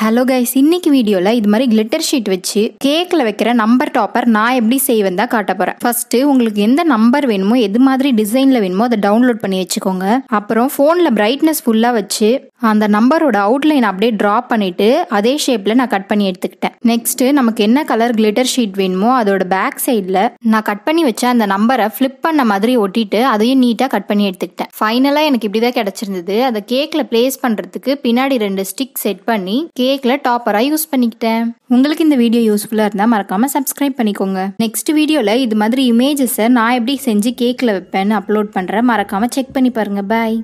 hello guys இன்னைக்கு வீடியோவில் இது மாதிரி கிளிட்டர் ஷீட் வச்சு கேக்கில் வைக்கிற நம்பர் டாப்பர் நான் எப்படி செய்வேன் தான் காட்ட போகிறேன் ஃபஸ்ட்டு உங்களுக்கு எந்த நம்பர் வேணுமோ எது மாதிரி டிசைனில் வேணுமோ அதை டவுன்லோட் பண்ணி வச்சுக்கோங்க அப்புறம் ஃபோனில் பிரைட்னஸ் ஃபுல்லாக வச்சு அந்த நம்பரோட அவுட்லைன் அப்படியே ட்ரா பண்ணிவிட்டு அதே ஷேப்பில் நான் கட் பண்ணி எடுத்துக்கிட்டேன் நெக்ஸ்ட்டு நமக்கு என்ன கலர் கிளிட்டர் ஷீட் வேணுமோ அதோட பேக் சைடில் நான் கட் பண்ணி வச்ச அந்த நம்பரை ஃப்ளிப் பண்ண மாதிரி ஒட்டிட்டு அதையும் நீட்டாக கட் பண்ணி எடுத்துக்கிட்டேன் ஃபைனலாக எனக்கு இப்படி தான் கிடச்சிருந்தது அதை கேக்கில் பிளேஸ் பண்ணுறதுக்கு பின்னாடி ரெண்டு ஸ்டிக் செட் பண்ணி கேக் கேக்கில் டாப்பராக யூஸ் பண்ணிக்கிட்டேன் உங்களுக்கு இந்த வீடியோ யூஸ்ஃபுல்லாக இருந்தால் மறக்காமல் சப்ஸ்கிரைப் பண்ணிக்கோங்க நெக்ஸ்ட் வீடியோவில் இது மாதிரி இமேஜஸை நான் எப்படி செஞ்சு கேக்கில் வைப்பேன்னு அப்லோட் பண்ணுறேன் மறக்காமல் செக் பண்ணி பாருங்கள் பாய்